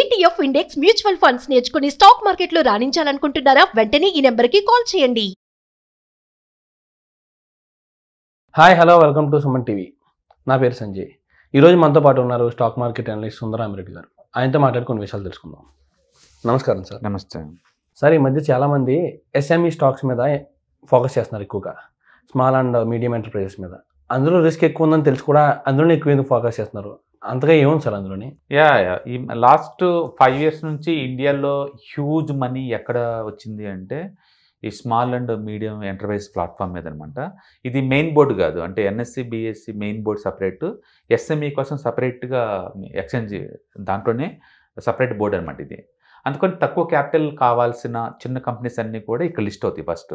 ETF index mutual funds నేర్చుకుని stock మార్కెట్లో రాణించాలనుకుంటున్నారా వెంటనే ఈ నెంబర్కి కాల్ చేయండి hi hello welcome to Suman TV నా పేరు సంజయ్ ఈరోజు మనతో పాటు ఉన్నారు స్టాక్ మార్కెట్ అనలిస్ట్ సుందరామిరెడ్డి గారు ఆయనతో మాట్లాడి కొన్ని విషయాలు తెలుసుకుందాం నమస్కారం సార్ నమస్తే సార్ ఈ మధ్య చాలామంది ఎస్ఎంఈ స్టాక్స్ e మీద ఫోకస్ చేస్తున్నారు ఎక్కువగా స్మాల్ అండ్ మీడియం ఎంటర్ప్రైజెస్ మీద అందులో రిస్క్ ఎక్కువ ఉందని తెలిసి కూడా అందులోనే ఎక్కువ ఫోకస్ చేస్తున్నారు అంతగా ఏముంది సార్ అందులోని యా యా ఈ లాస్ట్ ఫైవ్ ఇయర్స్ నుంచి ఇండియాలో హ్యూజ్ మనీ ఎక్కడ వచ్చింది అంటే ఈ small and medium enterprise platform మీద అనమాట ఇది మెయిన్ బోర్డు కాదు అంటే NSE BSE main board separate SME కోసం సపరేట్గా ఎక్స్చేంజ్ దాంట్లోనే సపరేట్ బోర్డు అనమాట ఇది అందుకని తక్కువ క్యాపిటల్ కావాల్సిన చిన్న కంపెనీస్ అన్నీ కూడా ఇక్కడ లిస్ట్ అవుతాయి ఫస్ట్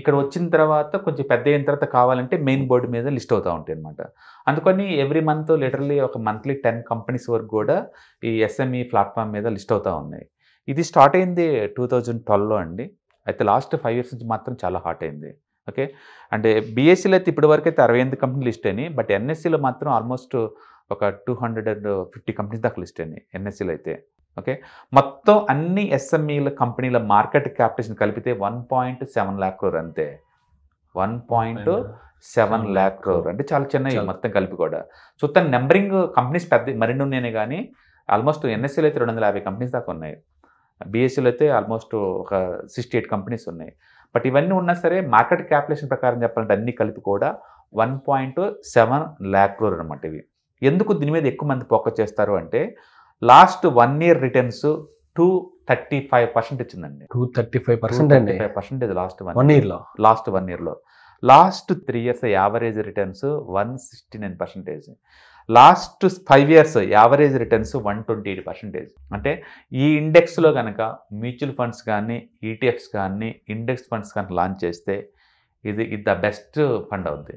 ఇక్కడ వచ్చిన తర్వాత కొంచెం పెద్ద అయిన తర్వాత కావాలంటే మెయిన్ బోర్డు మీద లిస్ట్ అవుతూ ఉంటాయి అనమాట అందుకని ఎవ్రీ మంత్ లిటరలీ ఒక మంత్లీ టెన్ కంపెనీస్ వరకు కూడా ఈ ఎస్ఎంఈ ప్లాట్ఫామ్ e మీద లిస్ట్ అవుతూ ఉన్నాయి ఇది స్టార్ట్ అయింది టూ థౌజండ్ ట్వెల్వ్లో అండి అయితే లాస్ట్ ఫైవ్ ఇయర్స్ నుంచి మాత్రం చాలా హాట్ అయింది ఓకే అంటే బీఎస్సీలో e అయితే ఇప్పటివరకు అయితే అరవై ఎనిమిది కంపెనీలు లిస్ట్ అయినాయి బట్ ఎన్ఎస్సీలో e మాత్రం ఆల్మోస్ట్ ఒక two hundred and fifty companies దాకా లిస్ట్ అయినాయి ఎన్ఎస్సీలో అయితే ఓకే మొత్తం అన్ని ఎస్ఎంఈల కంపెనీల మార్కెట్ క్యాపిటేషన్ కలిపితే one point seven lakh crore అంతే one point seven lakh crore అంటే చాలా చిన్నవి మొత్తం కలిపి కూడా సో తన నెంబరింగ్ కంపెనీస్ పెద్ద మరిన్ని ఉన్నాయని కానీ ఆల్మోస్ట్ ఎన్ఎస్సీలో అయితే రెండు వందల యాభై కంపెనీస్ దాకా ఉన్నాయి బీఎస్సీలో అయితే ఆల్మోస్ట్ ఒక సిక్స్టీ ఎయిట్ కంపెనీస్ ఉన్నాయి బట్ ఇవన్నీ ఉన్నా సరే మార్కెట్ క్యాపిటేషన్ ప్రకారం చెప్పాలంటే అన్ని కలిపి కూడా one point seven lakh crore అనమాట ఇవి ఎందుకు దీని మీద ఎక్కువ మంది ఫోకస్ చేస్తారు అంటే last one year returns two thirty five percent ఇచ్చిందండి టూ థర్టీ ఫైవ్ పర్సెంట్ అండి ఫైవ్ పర్సెంటేజ్ లాస్ట్ వన్ ఇయర్లో లాస్ట్ వన్ ఇయర్లో last three years average returns one sixty nine percentage last five years average returns one twenty eight percentage అంటే ఈ ఇండెక్స్లో కనుక mutual funds కానీ ETFs e కానీ index funds కానీ లాంచ్ చేస్తే ఇది ఇది ద బెస్ట్ ఫండ్ అవుద్ది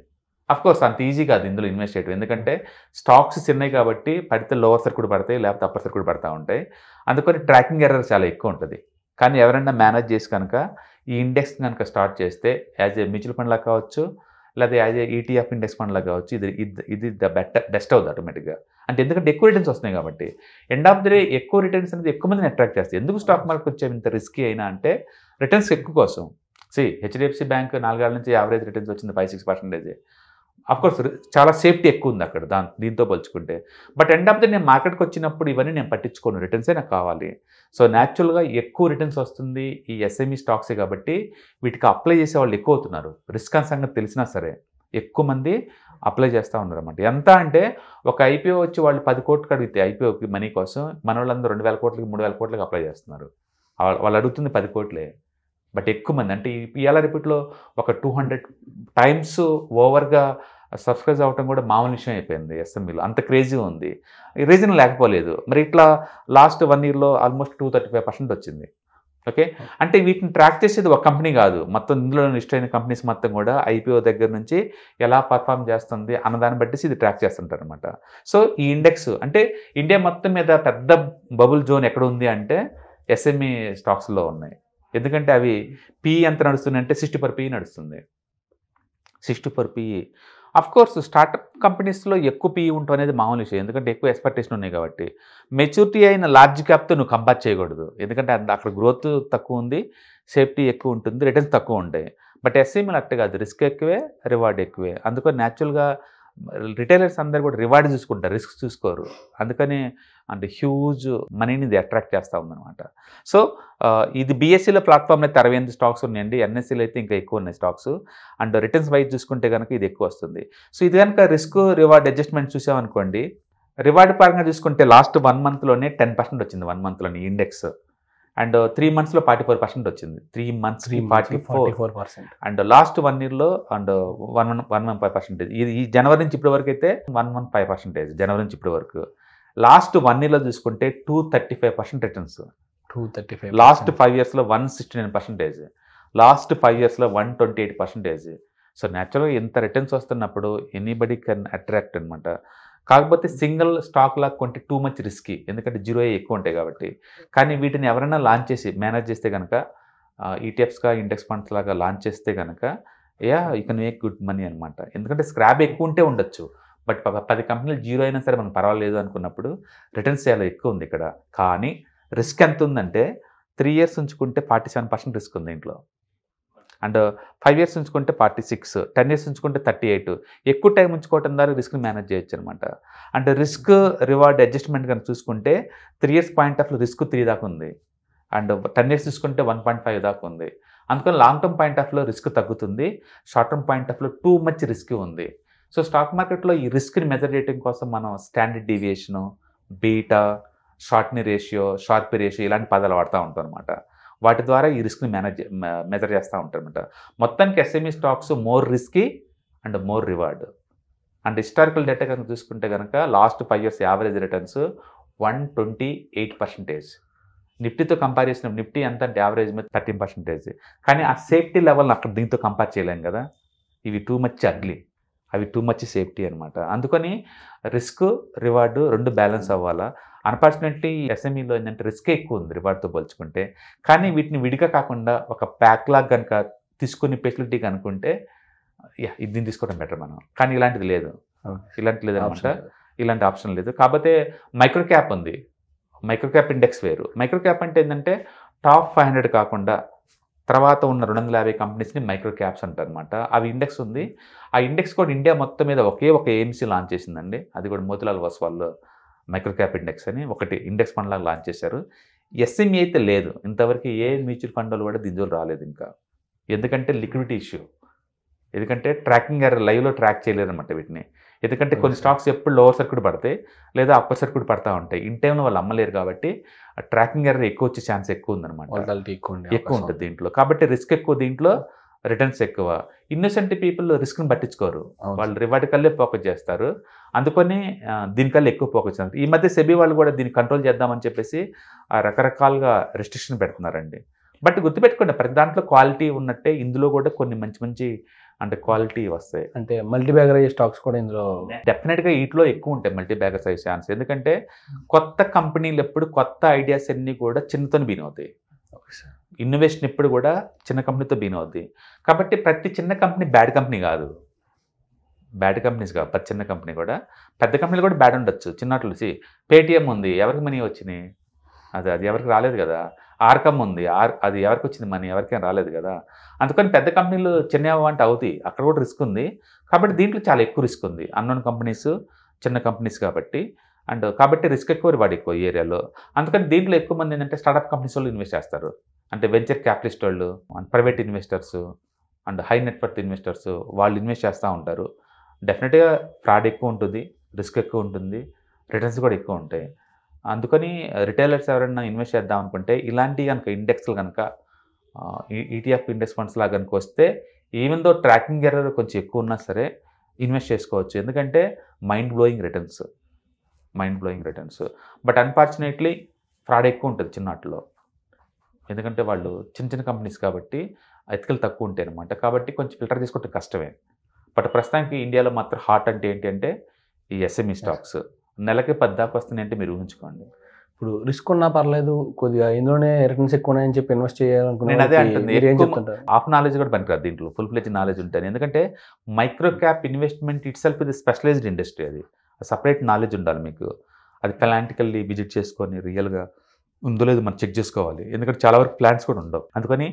కోర్స్ అంత ఈజీ కాదు ఇందులో ఇన్వెస్ట్ చేయడం ఎందుకంటే స్టాక్స్ చిన్నవి కాబట్టి పడితే లోవర్ సర్క్యూట్ పడతాయి లేకపోతే అప్పర్ సర్క్యూట్ పడతా ఉంటాయి అందుకని ట్రాకింగ్ ఎర్రర్ చాలా ఎక్కువ ఉంటుంది కానీ ఎవరైనా మేనేజ్ చేసి కనుక ఈ ఇండెక్స్ కనుక స్టార్ట్ చేస్తే యాజ్ ఏ మ్యూచువల్ ఫండ్లా కావచ్చు లేదా యాజ్ ఏ ఈటీఎఫ్ ఇండెక్స్ ఫండ్లా కావచ్చు ఇది ఇది ఇది ద బెటర్ బెస్ట్ అవుతుంది ఆటోమేటిక్గా అంటే ఎందుకంటే ఎక్కువ రిటర్న్స్ వస్తున్నాయి కాబట్టి ఎండ్ ఆఫ్ ది డే ఎక్కువ రిటర్న్స్ అనేది ఎక్కువ మందిని అట్రాక్ట్ చేస్తాయి ఎందుకు స్టాక్ మార్కెట్ వచ్చే ఇంత రిస్కీ అయినా అంటే రిటర్న్స్ ఎక్కువ కోసం సి హెచ్డిఎఫ్సి బ్యాంక్ నాలుగేళ్ల నుంచి యావరేజ్ రిటర్న్స్ వచ్చింది ఫైవ్ సిక్స్ పర్సెంటేజ్ అఫ్కోర్స్ చాలా సేఫ్టీ ఎక్కువ ఉంది అక్కడ దాని దీంతో పోల్చుకుంటే బట్ ఎండ్ ఆఫ్ ది నేను మార్కెట్కి వచ్చినప్పుడు ఇవన్నీ నేను పట్టించుకోను రిటర్న్సే నాకు కావాలి సో న్యాచురల్గా ఎక్కువ రిటర్న్స్ వస్తుంది ఈ ఎస్ఎంఈ స్టాక్సే e కాబట్టి వీటికి అప్లై చేసే వాళ్ళు ఎక్కువ అవుతున్నారు రిస్క్ అని సంగతి తెలిసినా సరే ఎక్కువ మంది అప్లై చేస్తూ ఉన్నారు అనమాట ఎంత అంటే ఒక ఐపీఓ వచ్చి వాళ్ళు పది కోట్లు అడిగితే ఐపీఓకి మనీ కోసం మన వాళ్ళందరూ రెండు వేల కోట్లకి మూడు వేల కోట్లకి అప్లై చేస్తున్నారు వాళ్ళు అడుగుతుంది పది కోట్లే బట్ ఎక్కువ మంది అంటే ఇవాళ రిపీట్లో ఒక టూ హండ్రెడ్ టైమ్స్ ఓవర్గా సబ్స్క్రైబ్ అవ్వటం కూడా మామూలు విషయం అయిపోయింది ఎస్ఎంఈలో అంత క్రేజీ ఉంది రీజన్ లేకపోలేదు మరి ఇట్లా లాస్ట్ వన్ ఇయర్లో almost two thirty five percent వచ్చింది ఓకే అంటే వీటిని ట్రాక్ చేసేది ఒక కంపెనీ కాదు మొత్తం ఇందులో లిస్ట్ అయిన కంపెనీస్ మొత్తం కూడా ఐపీఓ దగ్గర నుంచి ఎలా పర్ఫామ్ చేస్తుంది అన్నదాన్ని బట్టి ఇది ట్రాక్ చేస్తుంటారు అనమాట సో ఈ ఇండెక్స్ అంటే ఇండియా మొత్తం మీద పెద్ద బబుల్ జోన్ ఎక్కడ ఉంది అంటే ఎస్ఎంఈ స్టాక్స్లో ఉన్నాయి ఎందుకంటే అవి పి ఎంత నడుస్తుందంటే అంటే సిక్స్టీ పర్ పిఈ నడుస్తుంది sixty per P course startup కంపెనీస్లో ఎక్కువ పిఈ ఉండటం అనేది మామూలు విషయం ఎందుకంటే ఎక్కువ ఎక్స్పెక్టేషన్ ఉన్నాయి కాబట్టి మెచ్యూరిటీ అయిన లార్జ్ క్యాప్తో నువ్వు కంపేర్ చేయకూడదు ఎందుకంటే అక్కడ గ్రోత్ తక్కువ ఉంది సేఫ్టీ ఎక్కువ ఉంటుంది రిటర్న్స్ తక్కువ ఉంటాయి బట్ ఎస్సీఎంఎల్ అట్టే కాదు రిస్క్ ఎక్కువే రివార్డ్ ఎక్కువే అందుకని న్యాచురల్గా రిటైలర్స్ అందరు కూడా రివార్డ్ చూసుకుంటారు రిస్క్ చూసుకోరు అందుకని అంటే హ్యూజ్ మనీని ఇది అట్రాక్ట్ చేస్తూ ఉందన్నమాట సో ఇది బీఎస్సీలో ప్లాట్ఫామ్లో అయితే అరవై ఎనిమిది స్టాక్స్ ఉన్నాయండి ఎన్ఎస్సీలో అయితే ఇంకా ఎక్కువ ఉన్నాయి స్టాక్స్ అండ్ రిటర్న్స్ వైజ్ చూసుకుంటే కనుక ఇది ఎక్కువ వస్తుంది సో ఇది కనుక రిస్క్ రివార్డ్ అడ్జస్ట్మెంట్ చూసామనుకోండి రివార్డ్ పరంగా చూసుకుంటే లాస్ట్ వన్ మంత్లోనే టెన్ పర్సెంట్ వచ్చింది వన్ మంత్లోని ఇండెక్స్ అండ్ త్రీ మంత్స్లో ఫార్టీ ఫోర్ పర్సెంట్ వచ్చింది three months forty four percent and last one ఇయర్లో and one one one one five percentage ఇది ఈ జనవరి నుంచి ఇప్పటి వరకు అయితే వన్ వన్ ఫైవ్ పర్సెంటేజ్ జనవరి నుంచి ఇప్పటి వరకు లాస్ట్ వన్ ఇయర్లో చూసుకుంటే two thirty five percent returns two thirty five last five ఇయర్స్లో one sixty nine percentage last five ఇయర్స్లో one twenty eight percentage so న్యాచురల్గా ఇంత రిటర్న్స్ వస్తున్నప్పుడు ఎనీబడి కెన్ అట్రాక్ట్ అనమాట కాకపోతే సింగిల్ స్టాక్ లాగా కొంటే టూ మచ్ రిస్కీ ఎందుకంటే జీరో ఎక్కువ ఉంటాయి కాబట్టి కానీ వీటిని ఎవరైనా లాంచ్ చేసి మేనేజ్ చేస్తే కనుక ఈటీఎఫ్స్గా e ఇండెక్స్ ఫండ్స్ లాగా లాంచ్ చేస్తే కనుక yeah you can make good money అనమాట ఎందుకంటే స్క్రాబ్ ఎక్కువ ఉంటే ఉండొచ్చు బట్ పది కంపెనీలు జీరో అయినా సరే మనం పర్వాలేదు అనుకున్నప్పుడు రిటర్న్స్ చాలా ఎక్కువ ఉంది ఇక్కడ కానీ రిస్క్ ఎంత ఉందంటే త్రీ ఇయర్స్ ఉంచుకుంటే ఫార్టీ సెవెన్ పర్సెంట్ రిస్క్ ఉంది ఇంట్లో అండ్ ఫైవ్ ఇయర్స్ ఉంచుకుంటే ఫార్టీ సిక్స్ టెన్ ఇయర్స్ ఉంచుకుంటే థర్టీ ఎయిట్ ఎక్కువ టైం ఉంచుకోవటం ద్వారా రిస్క్ని మేనేజ్ చేయొచ్చు అనమాట అండ్ రిస్క్ రివార్డ్ అడ్జస్ట్మెంట్ కనుక చూసుకుంటే three years point of risk three దాకా ఉంది అండ్ టెన్ ఇయర్స్ తీసుకుంటే వన్ పాయింట్ ఫైవ్ దాకా ఉంది అందుకని లాంగ్ టర్మ్ పాయింట్ ఆఫ్లో రిస్క్ తగ్గుతుంది షార్ట్ టర్మ్ పాయింట్ ఆఫ్లో టూ మచ్ రిస్క్ ఉంది సో స్టాక్ మార్కెట్లో ఈ రిస్క్ని మెజర్ చేయడం కోసం మనం స్టాండర్డ్ డీవియేషను బీటా షార్ట్ని రేషియో షార్ప్ రేషియో ఇలాంటి పదాలు వాడుతూ ఉంటాం అనమాట వాటి ద్వారా ఈ రిస్క్ని మేనేజ్ మెజర్ చేస్తూ ఉంటారనమాట మొత్తానికి SME e stocks more risky and more reward and historical data కనుక చూసుకుంటే కనుక last five years average returns one twenty eight percentage నిఫ్టీతో కంపేర్ చేసిన నిఫ్టీ ఎంత అంటే యావరేజ్ మీద థర్టీన్ పర్సెంటేజ్ కానీ ఆ సేఫ్టీ లెవెల్ని అక్కడ దీంతో కంపేర్ చేయలేము కదా ఇవి టూ మచ్ అగ్లీ అవి టూ మచ్ సేఫ్టీ అనమాట అందుకని రిస్క్ రివార్డు రెండు బ్యాలెన్స్ hmm. అవ్వాలా అన్ఫార్చునేట్లీ ఎస్ఎంఈలో e ఏంటంటే రిస్క్ ఎక్కువ ఉంది రివార్డ్తో పోల్చుకుంటే కానీ hmm. వీటిని విడిగా కాకుండా ఒక ప్యాక్లాగ్ కనుక తీసుకుని ఫెసిలిటీ అనుకుంటే యా దీన్ని తీసుకోవడం బెటర్ మనం కానీ ఇలాంటిది లేదు hmm. ఇలాంటి లేదు అనమాట ఇలాంటి ఆప్షన్ లేదు కాకపోతే మైక్రో క్యాప్ ఉంది మైక్రో క్యాప్ ఇండెక్స్ వేరు మైక్రో క్యాప్ అంటే ఏంటంటే టాప్ ఫైవ్ హండ్రెడ్ కాకుండా తర్వాత ఉన్న రెండు వందల యాభై కంపెనీస్ని మైక్రో క్యాప్స్ అంటారనమాట అవి ఇండెక్స్ ఉంది ఆ ఇండెక్స్ కూడా ఇండియా మొత్తం మీద ఒకే ఒక ఏఎంసీ లాంచ్ చేసిందండి అది కూడా Motilal Oswal micro cap index అని ఒకటి ఇండెక్స్ ఫండ్ లాగా లాంచ్ చేశారు ఎస్ఎంఈ e అయితే లేదు ఇంతవరకు ఏ మ్యూచువల్ ఫండ్లు కూడా జోలు రాలేదు ఇంకా ఎందుకంటే లిక్విడిటీ ఇష్యూ ఎందుకంటే ట్రాకింగ్ లైవ్లో ట్రాక్ చేయలేరు అనమాట వీటిని ఎందుకంటే కొన్ని స్టాక్స్ ఎప్పుడు లోవర్ సర్క్యూట్ పడతాయి లేదా అప్పర్ సర్క్యూట్ పడతా ఉంటాయి ఇన్ టైంలో వాళ్ళు అమ్మలేరు కాబట్టి ట్రాకింగ్ ఎర్ర ఎక్కువ వచ్చే ఛాన్స్ ఎక్కువ ఉందన్నమాట ఎక్కువ ఉంటుంది దీంట్లో కాబట్టి రిస్క్ ఎక్కువ దీంట్లో రిటర్న్స్ ఎక్కువ ఇన్నోసెంట్ పీపుల్ రిస్క్ని పట్టించుకోరు వాళ్ళు రివార్డ్ కల్లే ఫోకస్ చేస్తారు అందుకని దీనికల్లా ఎక్కువ ఫోకస్ చేస్తారు ఈ మధ్య సెబీ వాళ్ళు కూడా దీన్ని కంట్రోల్ చేద్దామని చెప్పేసి రకరకాలుగా రెస్ట్రిక్షన్ పెడుతున్నారండి బట్ గుర్తుపెట్టుకోండి ప్రతి దాంట్లో క్వాలిటీ ఉన్నట్టే ఇందులో కూడా కొన్ని మంచి మంచి అంటే క్వాలిటీ వస్తాయి అంటే మల్టీబ్యాగర్ అయ్యే స్టాక్స్ కూడా ఇందులో డెఫినెట్గా వీటిలో ఎక్కువ ఉంటాయి మల్టీబ్యాగర్స్ అయ్యే ఛాన్స్ ఎందుకంటే hmm. కొత్త కంపెనీలు ఎప్పుడు కొత్త ఐడియాస్ అన్నీ కూడా చిన్నతో బీన్ అవుతాయి ఇన్నోవేషన్ ఎప్పుడు కూడా చిన్న కంపెనీతో బీన్ అవుద్ది కాబట్టి ప్రతి చిన్న కంపెనీ బ్యాడ్ కంపెనీ కాదు బ్యాడ్ కంపెనీస్ కాదు ప్రతి చిన్న కంపెనీ కూడా పెద్ద కంపెనీలు కూడా బ్యాడ్ ఉండొచ్చు చిన్నట్లు పేటిఎం ఉంది ఎవరికి మనీ వచ్చినాయి అది అది ఎవరికి రాలేదు కదా ఆర్కమ్ ఉంది ఆర్ అది ఎవరికి వచ్చింది మనీ ఎవరికైనా రాలేదు కదా అందుకని పెద్ద కంపెనీలు చిన్న అంటే అవుతాయి అక్కడ కూడా రిస్క్ ఉంది కాబట్టి దీంట్లో చాలా ఎక్కువ రిస్క్ ఉంది అన్నోన్ కంపెనీస్ చిన్న కంపెనీస్ కాబట్టి అండ్ కాబట్టి రిస్క్ ఎక్కువ వాడు ఎక్కువ ఈ ఏరియాలో అందుకని దీంట్లో ఎక్కువ మంది ఏంటంటే స్టార్టప్ కంపెనీస్ వాళ్ళు ఇన్వెస్ట్ చేస్తారు అంటే వెంచర్ క్యాపిటలిస్ట్ వాళ్ళు and private investors and high network investors వాళ్ళు ఇన్వెస్ట్ చేస్తూ ఉంటారు డెఫినెట్గా ఫ్రాడ్ ఎక్కువ ఉంటుంది రిస్క్ ఎక్కువ ఉంటుంది రిటర్న్స్ కూడా ఎక్కువ ఉంటాయి అందుకని రిటైలర్స్ ఎవరైనా ఇన్వెస్ట్ చేద్దాం అనుకుంటే ఇలాంటి కనుక ఇండెక్స్లు కనుక ఈటీఎఫ్ ఇండెక్స్ ఫండ్స్ లాగా కనుక వస్తే ఈవెన్ దో ట్రాకింగ్ ఎర్రర్ కొంచెం ఎక్కువ ఉన్నా సరే ఇన్వెస్ట్ చేసుకోవచ్చు ఎందుకంటే mind blowing returns mind blowing returns but unfortunately fraud ఎక్కువ ఉంటుంది చిన్నట్లో ఎందుకంటే వాళ్ళు చిన్న చిన్న కంపెనీస్ కాబట్టి ఎత్తుకలు తక్కువ ఉంటాయి అనమాట కాబట్టి కొంచెం ఫిల్టర్ తీసుకుంటే కష్టమే బట్ ప్రస్తుతానికి ఇండియాలో మాత్రం హాట్ అంటే ఏంటి అంటే ఈ ఎస్ఎంఈ స్టాక్స్ నెలకి పద్దాకు అంటే మీరు ఊహించుకోండి ఇప్పుడు రిస్క్ ఉన్నా పర్లేదు కొద్దిగా ఇందులోనే రిటర్న్స్ ఎక్కువ ఉన్నాయని చెప్పి ఇన్వెస్ట్ చేయాలనుకుంటున్నాను హాఫ్ నాలెడ్జ్ కూడా పనికిరాదు దీంట్లో ఫుల్ ఫ్లెజ్ నాలెడ్జ్ ఉంటుంది ఎందుకంటే micro cap investment itself ఇది స్పెషలైజ్డ్ ఇండస్ట్రీ అది సపరేట్ నాలెడ్జ్ ఉండాలి మీకు అది ప్లాంటికల్లీ విజిట్ చేసుకొని రియల్గా ఉందో లేదు మనం చెక్ చేసుకోవాలి ఎందుకంటే చాలా వరకు ప్లాన్స్ కూడా ఉండవు అందుకని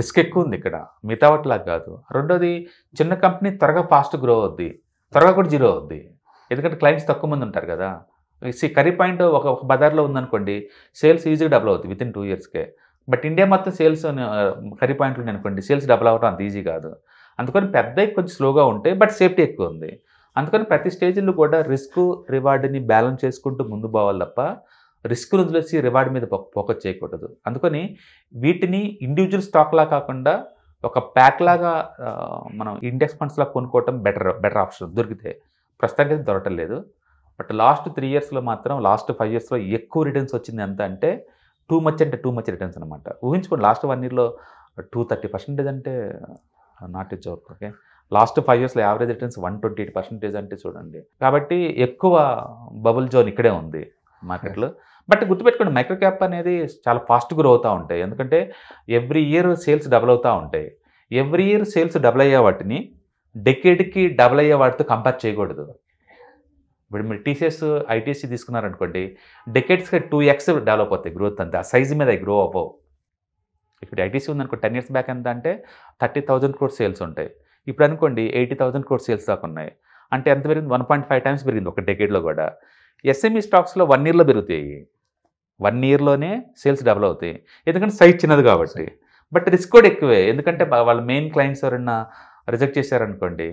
రిస్క్ ఎక్కువ ఉంది ఇక్కడ మిగతా వాటిలా కాదు రెండోది చిన్న కంపెనీ త్వరగా ఫాస్ట్ గ్రో అవుద్ది త్వరగా కూడా జీరో అవుద్ది ఎందుకంటే క్లయింట్స్ తక్కువ మంది ఉంటారు కదా సి కర్రీ పాయింట్ ఒక ఒక బజార్లో ఉందనుకోండి సేల్స్ ఈజీగా డబుల్ అవుతుంది విత్ ఇన్ టూ ఇయర్స్కే బట్ ఇండియా మొత్తం సేల్స్ కర్రీ పాయింట్ అనుకోండి సేల్స్ డబుల్ అవ్వడం అంత ఈజీ కాదు అందుకని పెద్ద కొంచెం స్లోగా ఉంటాయి బట్ సేఫ్టీ ఎక్కువ ఉంది అందుకని ప్రతి స్టేజ్లో కూడా రిస్క్ రివార్డ్ని బ్యాలెన్స్ చేసుకుంటూ ముందు పోవాలి తప్ప రిస్క్ వదిలేసి రివార్డ్ మీద ఫోకస్ చేయకూడదు అందుకని వీటిని ఇండివిజువల్ స్టాక్లా కాకుండా ఒక ప్యాక్ లాగా uh, మనం ఇండెక్స్ ఫండ్స్లా కొనుక్కోవటం బెటర్ బెటర్ ఆప్షన్ దొరికితే ప్రస్తుతానికి అయితే దొరకటం లేదు బట్ లాస్ట్ త్రీ ఇయర్స్లో మాత్రం లాస్ట్ ఫైవ్ ఇయర్స్లో ఎక్కువ రిటర్న్స్ వచ్చింది ఎంత అంటే టూ మచ్ అంటే టూ మచ్ రిటర్న్స్ అనమాట ఊహించుకోండి లాస్ట్ వన్ ఇయర్లో టూ థర్టీ పర్సెంటేజ్ అంటే not a job okay last five ఇయర్స్లో average returns one twenty eight percentage అంటే చూడండి కాబట్టి ఎక్కువ బబుల్ జోన్ ఇక్కడే ఉంది మార్కెట్లో బట్ గుర్తుపెట్టుకోండి మైక్రో క్యాప్ అనేది చాలా ఫాస్ట్ గ్రో అవుతూ ఉంటాయి ఎందుకంటే ఎవ్రీ ఇయర్ సేల్స్ డబుల్ అవుతూ ఉంటాయి ఎవ్రీ ఇయర్ సేల్స్ డబుల్ అయ్యే వాటిని డెకేడ్కి డబుల్ అయ్యే వాటితో కంపేర్ చేయకూడదు ఇప్పుడు మీరు టీసీఎస్ ఐటీఎస్సీ తీసుకున్నారనుకోండి డెకేడ్స్కి టూ ఎక్స్ డెవలప్ అవుతాయి గ్రోత్ అంతా ఆ సైజ్ మీద గ్రో అవ్వవు ఇప్పుడు ఐటీసీ ఉందనుకో టెన్ ఇయర్స్ బ్యాక్ ఎంత అంటే థర్టీ థౌజండ్ క్రోర్ సేల్స్ ఉంటాయి ఇప్పుడు అనుకోండి ఎయిటీ థౌజండ్ క్రోర్ సేల్స్ దాకా ఉన్నాయి అంటే ఎంత పెరిగింది వన్ పాయింట్ ఫైవ్ టైమ్స్ పెరిగింది ఒక డెకేడ్లో కూడా ఎస్ఎంఈ స్టాక్స్లో వన్ ఇయర్లో పెరుగుతాయి వన్ ఇయర్లోనే సేల్స్ డబుల్ అవుతాయి ఎందుకంటే సైజ్ చిన్నది కాబట్టి బట్ రిస్క్ కూడా ఎక్కువే ఎందుకంటే వాళ్ళ మెయిన్ క్లయింట్స్ ఎవరన్నా రిజెక్ట్ చేశారనుకోండి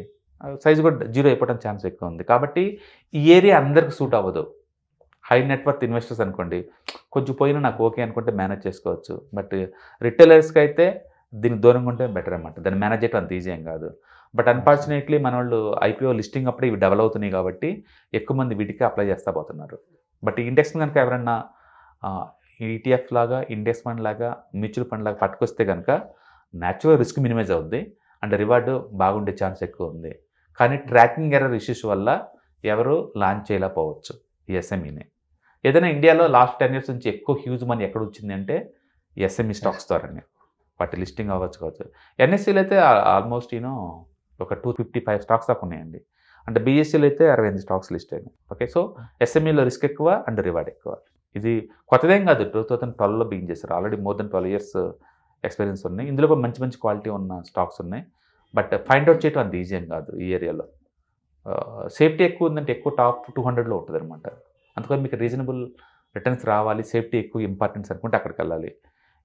సైజు కూడా జీరో అయిపోవడం ఛాన్స్ ఎక్కువ ఉంది కాబట్టి ఈ ఏరియా అందరికి సూట్ అవ్వదు హై నెట్వర్త్ ఇన్వెస్టర్స్ అనుకోండి కొంచెం పోయినా నాకు ఓకే అనుకుంటే మేనేజ్ చేసుకోవచ్చు బట్ రిటైలర్స్కి అయితే దీనికి దూరంగా ఉంటే బెటర్ అనమాట దాన్ని మేనేజ్ చేయడం అంత ఈజీ ఏం కాదు బట్ అన్ఫార్చునేట్లీ మన వాళ్ళు ఐపీఓ లిస్టింగ్ అప్పుడే ఇవి డెవలప్ అవుతున్నాయి కాబట్టి ఎక్కువ మంది వీటికి అప్లై చేస్తా పోతున్నారు బట్ ఇండెక్స్ కనుక ఎవరన్నా ఈటీఎఫ్ లాగా ఇండెక్స్ ఫండ్ లాగా మ్యూచువల్ ఫండ్ లాగా పట్టుకొస్తే కనుక న్యాచురల్ రిస్క్ మినిమైజ్ అవుద్ది అంటే రివార్డు బాగుండే ఛాన్స్ ఎక్కువ ఉంది కానీ ట్రాకింగ్ ఎర్రర్ ఇష్యూస్ వల్ల ఎవరు లాంచ్ చేయలేకపోవచ్చు ఈ ఎస్ఎంఈని ఏదైనా ఇండియాలో లాస్ట్ టెన్ ఇయర్స్ నుంచి ఎక్కువ హ్యూజ్ మనీ ఎక్కడ వచ్చింది అంటే ఎస్ఎంఈ స్టాక్స్ ద్వారానే వాటి లిస్టింగ్ అవ్వచ్చు కావచ్చు ఎన్ఎస్సీలు అయితే ఆల్మోస్ట్ యూనో ఒక టూ ఫిఫ్టీ ఫైవ్ స్టాక్స్ దాకా ఉన్నాయండి అంటే బీఎస్సీలు అయితే అరవై ఎనిమిది స్టాక్స్ లిస్ట్ అయినాయి ఓకే సో ఎస్ఎంఈలో రిస్క్ ఎక్కువ అండ్ రివార్డ్ ఎక్కువ ఇది కొత్తదేం కాదు టూ థౌసండ్ ట్వెల్వ్లో బిగిన్ చేశారు already more than twelve years experience ఉన్నాయి ఇందులో కూడా మంచి మంచి క్వాలిటీ ఉన్న స్టాక్స్ ఉన్నాయి బట్ ఫైండ్ అవుట్ చేయడం అంత ఈజీ కాదు ఈ ఏరియాలో సేఫ్టీ ఎక్కువ ఉందంటే ఎక్కువ టాప్ టూ హండ్రెడ్లో ఉంటుంది అనమాట అందుకని మీకు రీజనబుల్ రిటర్న్స్ రావాలి సేఫ్టీ ఎక్కువ ఇంపార్టెన్స్ అనుకుంటే అక్కడికి వెళ్ళాలి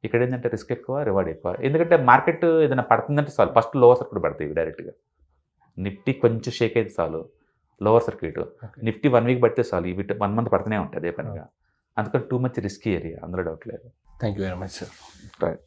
ఇక్కడ ఏంటంటే రిస్క్ ఎక్కువ రివార్డ్ ఎక్కువ ఎందుకంటే మార్కెట్ ఏదైనా పడుతుందంటే చాలు ఫస్ట్ లోవర్ సర్క్యూట్ పడుతుంది డైరెక్ట్గా నిఫ్టీ కొంచెం షేక్ అయితే చాలు lower circuit Nifty one week పడితే చాలు ఇవి వన్ మంత్ పడుతూనే ఉంటుంది అదే పనిగా అందుకని టూ మచ్ రిస్కీ ఏరియా అందులో డౌట్ లేదు thank you very much sir right